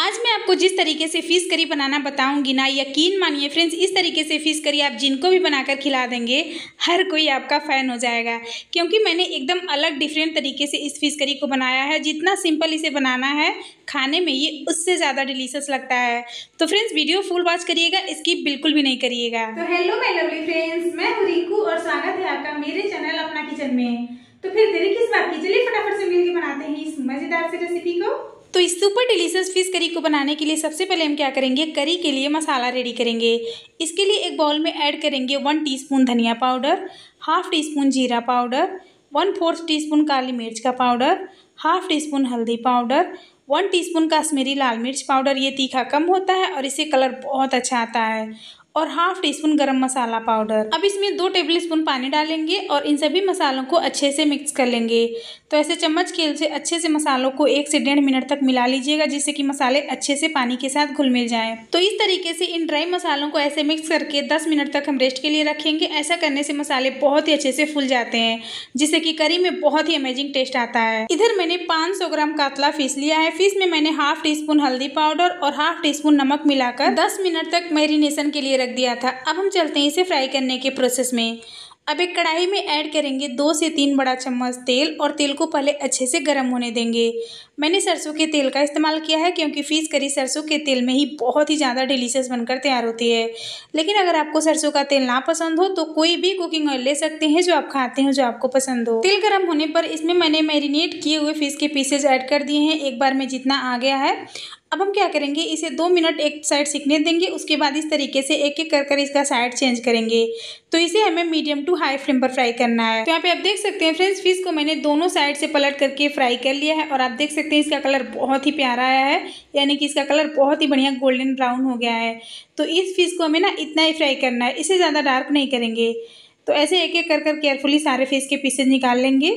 आज मैं आपको जिस तरीके से फिश करी बनाना बताऊंगी ना यकीन मानिए फ्रेंड्स इस तरीके से फिश करी आप जिनको भी बनाकर खिला देंगे हर कोई आपका फ़ैन हो जाएगा क्योंकि मैंने एकदम अलग डिफरेंट तरीके से इस फिश करी को बनाया है जितना सिंपल इसे बनाना है खाने में ये उससे ज़्यादा डिलीशियस लगता है तो फ्रेंड्स वीडियो फुल वॉच करिएगा इसकी बिल्कुल भी नहीं करिएगा तो हेलो माई लवली फ्रेंड्स मैं रिंकू और स्वागत है आपका मेरे चैनल अपना किचन में तो फिर देरी किस बात की चलिए फटाफट से मिलकर बनाते हैं इस मज़ेदार से रेसिपी को तो इस सुपर डिलीशियस फिश करी को बनाने के लिए सबसे पहले हम क्या करेंगे करी के लिए मसाला रेडी करेंगे इसके लिए एक बाउल में ऐड करेंगे वन टीस्पून धनिया पाउडर हाफ टी स्पून जीरा powder one fourth teaspoon काली मिर्च का पाउडर हाफ टी स्पून हल्दी पाउडर वन टीस्पून काश्मीरी लाल मिर्च पाउडर ये तीखा कम होता है और इससे कलर बहुत अच्छा आता है और हाफ टी स्पून गर्म मसाला पाउडर अब इसमें दो टेबल स्पून पानी डालेंगे और इन सभी मसालों को अच्छे से मिक्स कर लेंगे तो ऐसे चम्मच के से अच्छे से मसालों को एक से डेढ़ मिनट तक मिला लीजिएगा जिससे कि मसाले अच्छे से पानी के साथ घुल मिल जाएं तो इस तरीके से इन ड्राई मसालों को ऐसे मिक्स करके दस मिनट तक हम रेस्ट के लिए रखेंगे ऐसा करने से मसाले बहुत ही अच्छे से फूल जाते हैं जिससे कि करी में बहुत ही अमेजिंग टेस्ट आता है इधर मैंने सौ ग्राम कातला फिश लिया है फिश में मैंने हाफ टी स्पून हल्दी पाउडर और हाफ टी स्पून नमक मिलाकर दस मिनट तक मेरीनेशन के लिए रख दिया था अब हम चलते हैं इसे फ्राई करने के प्रोसेस में अब एक कढ़ाई में ऐड करेंगे दो से तीन बड़ा चम्मच तेल और तेल को पहले अच्छे से गर्म होने देंगे मैंने सरसों के तेल का इस्तेमाल किया है क्योंकि फ़ीस करी सरसों के तेल में ही बहुत ही ज़्यादा डिलीशियस बनकर तैयार होती है लेकिन अगर आपको सरसों का तेल ना पसंद हो तो कोई भी कुकिंग ऑयल ले सकते हैं जो आप खाते हैं जो आपको पसंद हो तेल गर्म होने पर इसमें मैंने मैरिनेट किए हुए फ़िश के पीसेज ऐड कर दिए हैं एक बार में जितना आ गया है अब हम क्या करेंगे इसे दो मिनट एक साइड सीखने देंगे उसके बाद इस तरीके से एक एक कर कर इसका साइड चेंज करेंगे तो इसे हमें मीडियम टू हाई फ्लेम पर फ्राई करना है तो यहाँ पे आप देख सकते हैं फ्रेंड्स फिश को मैंने दोनों साइड से पलट करके फ्राई कर लिया है और आप देख सकते हैं इसका कलर बहुत ही प्यारा आया है यानी कि इसका कलर बहुत ही बढ़िया गोल्डन ब्राउन हो गया है तो इस फिश को हमें ना इतना ही फ्राई करना है इसे ज़्यादा डार्क नहीं करेंगे तो ऐसे एक एक कर कर केयरफुली सारे फिश के पीसेज निकाल लेंगे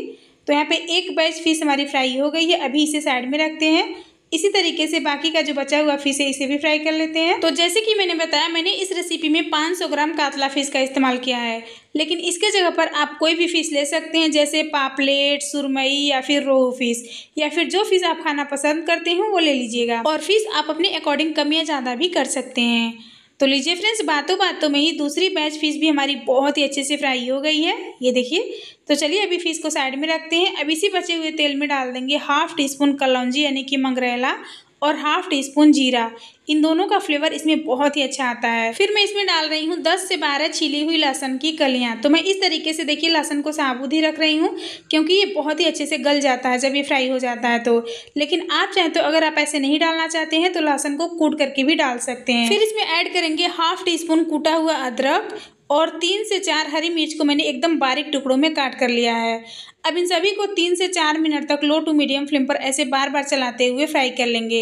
तो यहाँ पर एक बैच फिश हमारी फ्राई हो गई है अभी इसे साइड में रखते हैं इसी तरीके से बाकी का जो बचा हुआ फिश है इसे भी फ्राई कर लेते हैं तो जैसे कि मैंने बताया मैंने इस रेसिपी में 500 ग्राम कातला फिश का इस्तेमाल किया है लेकिन इसके जगह पर आप कोई भी फिश ले सकते हैं जैसे पापलेट सुरमई या फिर रोहू फिश या फिर जो फिश आप खाना पसंद करते हैं वो ले लीजिएगा और फिश आप अपने अकॉर्डिंग कम या ज़्यादा भी कर सकते हैं तो लीजिए फ्रेंड्स बातों बातों में ही दूसरी बैच फिश भी हमारी बहुत ही अच्छे से फ्राई हो गई है ये देखिए तो चलिए अभी फिश को साइड में रखते हैं अब इसी बचे हुए तेल में डाल देंगे हाफ टी स्पून कलौजी यानी कि मंगरेला और हाफ टी स्पून जीरा इन दोनों का फ्लेवर इसमें बहुत ही अच्छा आता है फिर मैं इसमें डाल रही हूँ दस से बारह छिली हुई लहसन की कलियाँ तो मैं इस तरीके से देखिए लहसन को साबुत ही रख रही हूँ क्योंकि ये बहुत ही अच्छे से गल जाता है जब ये फ्राई हो जाता है तो लेकिन आप चाहें तो अगर आप ऐसे नहीं डालना चाहते हैं तो लहसन को कूट करके भी डाल सकते हैं फिर इसमें ऐड करेंगे हाफ टी स्पून कूटा हुआ अदरक और तीन से चार हरी मिर्च को मैंने एकदम बारीक टुकड़ों में काट कर लिया है अब इन सभी को तीन से चार मिनट तक लो टू मीडियम फ्लेम पर ऐसे बार बार चलाते हुए फ्राई कर लेंगे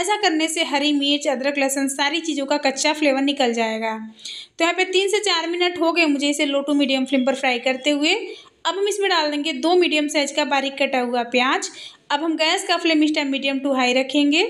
ऐसा करने से हरी मिर्च अदरक लहसुन सारी चीज़ों का कच्चा फ्लेवर निकल जाएगा तो यहाँ पे तीन से चार मिनट हो गए मुझे इसे लो टू मीडियम फ्लेम पर फ्राई करते हुए अब हम इसमें डाल देंगे दो मीडियम साइज का बारीक कटा हुआ प्याज अब हम गैस का फ्लेम इस टाइम मीडियम टू हाई रखेंगे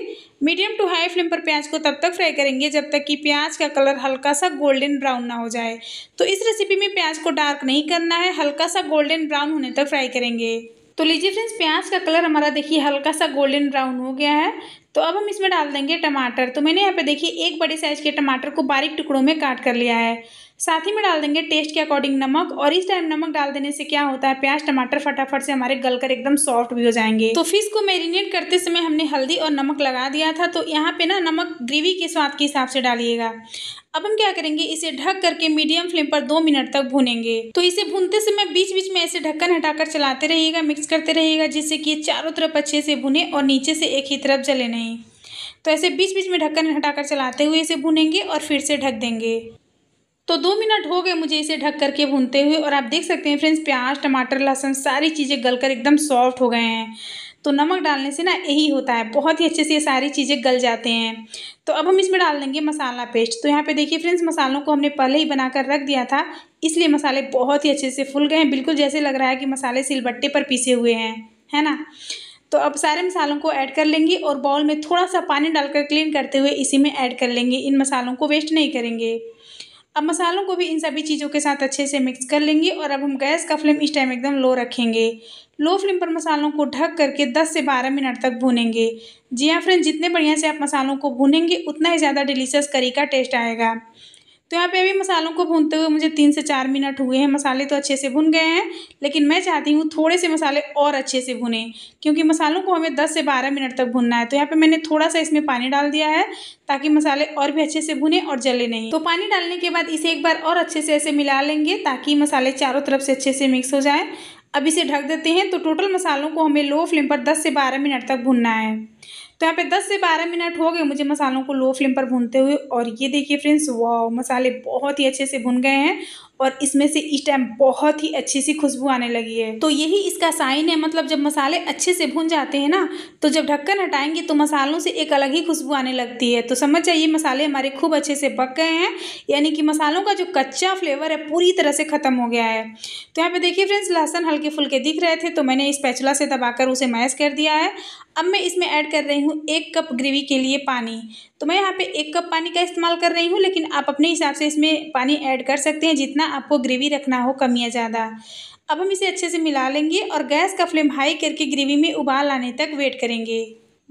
मीडियम टू हाई फ्लेम पर प्याज को तब तक फ्राई करेंगे जब तक कि प्याज का कलर हल्का सा गोल्डन ब्राउन ना हो जाए तो इस रेसिपी में प्याज को डार्क नहीं करना है हल्का सा गोल्डन ब्राउन होने तक फ्राई करेंगे तो लीजिए फ्रेंड्स प्याज का कलर हमारा देखिए हल्का सा गोल्डन ब्राउन हो गया है तो अब हम इसमें डाल देंगे टमाटर तो मैंने यहाँ पे देखिए एक बड़े साइज़ के टमाटर को बारीक टुकड़ों में काट कर लिया है साथ ही में डाल देंगे टेस्ट के अकॉर्डिंग नमक और इस टाइम नमक डाल देने से क्या होता है प्याज टमाटर फटाफट से हमारे गलकर एकदम सॉफ्ट भी हो जाएंगे तो फिश को मैरिनेट करते समय हमने हल्दी और नमक लगा दिया था तो यहाँ पे ना नमक ग्रेवी के स्वाद के हिसाब से डालिएगा अब हम क्या करेंगे इसे ढक करके मीडियम फ्लेम पर दो मिनट तक भूनेंगे तो इसे भूनते समय बीच बीच में ऐसे ढक्कन हटाकर चलाते रहिएगा मिक्स करते रहिएगा जिससे कि चारों तरफ अच्छे से भुने और नीचे से एक ही तरफ जले नहीं तो ऐसे बीच बीच में ढक्कन हटाकर चलाते हुए इसे भुनेंगे और फिर से ढक देंगे तो दो मिनट हो गए मुझे इसे ढक करके भूनते हुए और आप देख सकते हैं फ्रेंड्स प्याज टमाटर लहसुन सारी चीज़ें गलकर एकदम सॉफ्ट हो गए हैं तो नमक डालने से ना यही होता है बहुत ही अच्छे से ये सारी चीज़ें गल जाते हैं तो अब हम इसमें डाल देंगे मसाला पेस्ट तो यहाँ पे देखिए फ्रेंड्स मसालों को हमने पहले ही बनाकर रख दिया था इसलिए मसाले बहुत ही अच्छे से फूल गए हैं बिल्कुल जैसे लग रहा है कि मसाले सिलबट्टे पर पीसे हुए हैं है ना तो अब सारे मसालों को ऐड कर लेंगे और बाउल में थोड़ा सा पानी डालकर क्लीन करते हुए इसी में ऐड कर लेंगे इन मसालों को वेस्ट नहीं करेंगे अब मसालों को भी इन सभी चीज़ों के साथ अच्छे से मिक्स कर लेंगे और अब हम गैस का फ्लेम इस टाइम एकदम लो रखेंगे लो फ्लेम पर मसालों को ढक करके 10 से 12 मिनट तक भूनेंगे जी हाँ फ्रेंड जितने बढ़िया से आप मसालों को भूनेंगे उतना ही ज़्यादा डिलीशियस करी का टेस्ट आएगा तो यहाँ पे अभी मसालों को भूनते हुए मुझे तीन से चार मिनट हुए हैं मसाले तो अच्छे से भुन गए हैं लेकिन मैं चाहती हूँ थोड़े से मसाले और अच्छे से भुने क्योंकि मसालों को हमें दस से बारह मिनट तक भुनना है तो यहाँ पर मैंने थोड़ा सा इसमें पानी डाल दिया है ताकि मसाले और भी अच्छे से भुने और जले नहीं तो पानी डालने के बाद इसे एक बार और अच्छे से ऐसे मिला लेंगे ताकि मसाले चारों तरफ से अच्छे से मिक्स हो जाए अब इसे ढक देते हैं तो टोटल मसालों को हमें लो फ्लेम पर 10 से 12 मिनट तक भुनना है तो यहाँ पे 10 से 12 मिनट हो गए मुझे मसालों को लो फ्लेम पर भूनते हुए और ये देखिए फ्रेंड्स वाह मसाले बहुत ही अच्छे से भुन गए हैं और इसमें से इस टाइम बहुत ही अच्छी सी खुशबू आने लगी है तो यही इसका साइन है मतलब जब मसाले अच्छे से भून जाते हैं ना तो जब ढक्कन हटाएंगे तो मसालों से एक अलग ही खुशबू आने लगती है तो समझ जाइए मसाले हमारे खूब अच्छे से पक गए हैं यानी कि मसालों का जो कच्चा फ्लेवर है पूरी तरह से ख़त्म हो गया है तो यहाँ पर देखिए फ्रेंड्स लहसन हल्के फुल्के दिख रहे थे तो मैंने इस पैचला से दबा उसे मैश कर दिया है अब मैं इसमें ऐड कर रही हूँ एक कप ग्रेवी के लिए पानी तो मैं यहाँ पर एक कप पानी का इस्तेमाल कर रही हूँ लेकिन आप अपने हिसाब से इसमें पानी ऐड कर सकते हैं जितना जितना आपको ग्रेवी रखना हो कम या ज़्यादा अब हम इसे अच्छे से मिला लेंगे और गैस का फ्लेम हाई करके ग्रेवी में उबाल आने तक वेट करेंगे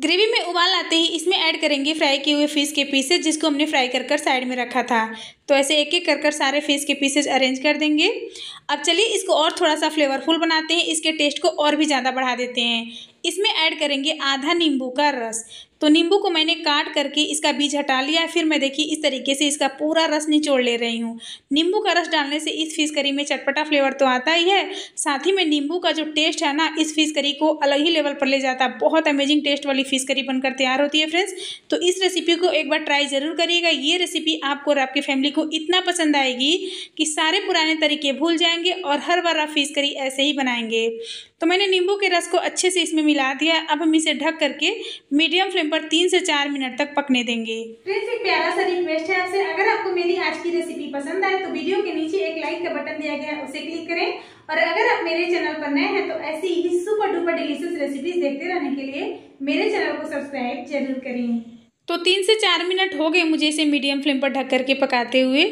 ग्रेवी में उबाल आते ही इसमें ऐड करेंगे फ्राई किए हुए फिश के पीसेज जिसको हमने फ्राई कर कर साइड में रखा था तो ऐसे एक एक कर कर सारे फिश के पीसेज अरेंज कर देंगे अब चलिए इसको और थोड़ा सा फ्लेवरफुल बनाते हैं इसके टेस्ट को और भी ज़्यादा बढ़ा देते हैं इसमें ऐड करेंगे आधा नींबू का रस तो नींबू को मैंने काट करके इसका बीज हटा लिया फिर मैं देखिए इस तरीके से इसका पूरा रस निचोड़ ले रही हूँ नींबू का रस डालने से इस फिश करी में चटपटा फ्लेवर तो आता ही है साथ ही में नींबू का जो टेस्ट है ना इस फिश करी को अलग ही लेवल पर ले जाता है बहुत अमेजिंग टेस्ट वाली फिश करी बनकर तैयार होती है फ्रेंड्स तो इस रेसिपी को एक बार ट्राई ज़रूर करिएगा ये रेसिपी आपको और आपकी फैमिली को इतना पसंद आएगी कि सारे पुराने तरीके भूल जाएंगे और हर बार आप फिश करी ऐसे ही बनाएंगे तो मैंने नींबू के रस को अच्छे से इसमें मिला दिया अब हम इसे ढक करके मीडियम फ्लेम पर तीन से चार मिनट तक पकने देंगे फ्रेंड्स एक प्यारा सा रिक्वेस्ट है आपसे अगर आपको मेरी आज की रेसिपी पसंद आए तो वीडियो के नीचे एक लाइक का बटन दिया गया है उसे क्लिक करें और अगर आप मेरे चैनल पर नए हैं तो ऐसी ही सुपर डुपर डिलीशियस रेसिपीज देखते रहने के लिए मेरे चैनल को सब्सक्राइब जरूर करें तो तीन से चार मिनट हो गए मुझे इसे मीडियम फ्लेम पर ढक करके पकाते हुए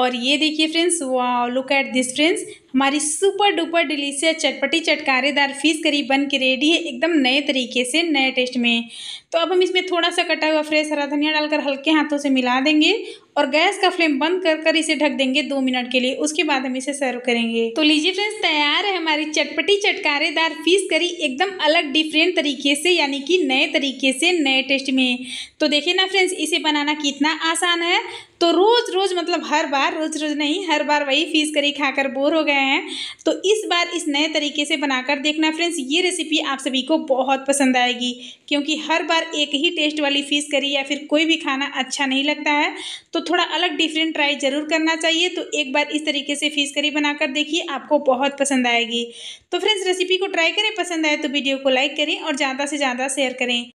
और ये देखिए फ्रेंड्स वाह लुक एट दिस फ्रेंड्स हमारी सुपर डुपर डिलीशियस चटपटी चटकारेदार फिश करी बन के रेडी है एकदम नए तरीके से नए टेस्ट में तो अब हम इसमें थोड़ा सा कटा हुआ फ्रेश हरा धनिया डालकर हल्के हाथों से मिला देंगे और गैस का फ्लेम बंद कर कर इसे ढक देंगे दो मिनट के लिए उसके बाद हम इसे सर्व करेंगे तो लीजिए फ्रेंड्स तैयार है हमारी चटपटी चटकारेदार फिश करी एकदम अलग डिफरेंट तरीके से यानी कि नए तरीके से नए टेस्ट में तो देखिए ना फ्रेंड्स इसे बनाना कितना आसान है तो रोज़ रोज़ मतलब हर बार रोज़ रोज़ नहीं हर बार वही फिश करी खाकर बोर हो गया रहे हैं तो इस बार इस नए तरीके से बनाकर देखना फ्रेंड्स ये रेसिपी आप सभी को बहुत पसंद आएगी क्योंकि हर बार एक ही टेस्ट वाली फिश करी या फिर कोई भी खाना अच्छा नहीं लगता है तो थोड़ा अलग डिफरेंट ट्राई ज़रूर करना चाहिए तो एक बार इस तरीके से फिश करी बनाकर देखिए आपको बहुत पसंद आएगी तो फ्रेंड्स रेसिपी को ट्राई करें पसंद आए तो वीडियो को लाइक करें और ज़्यादा से ज़्यादा शेयर करें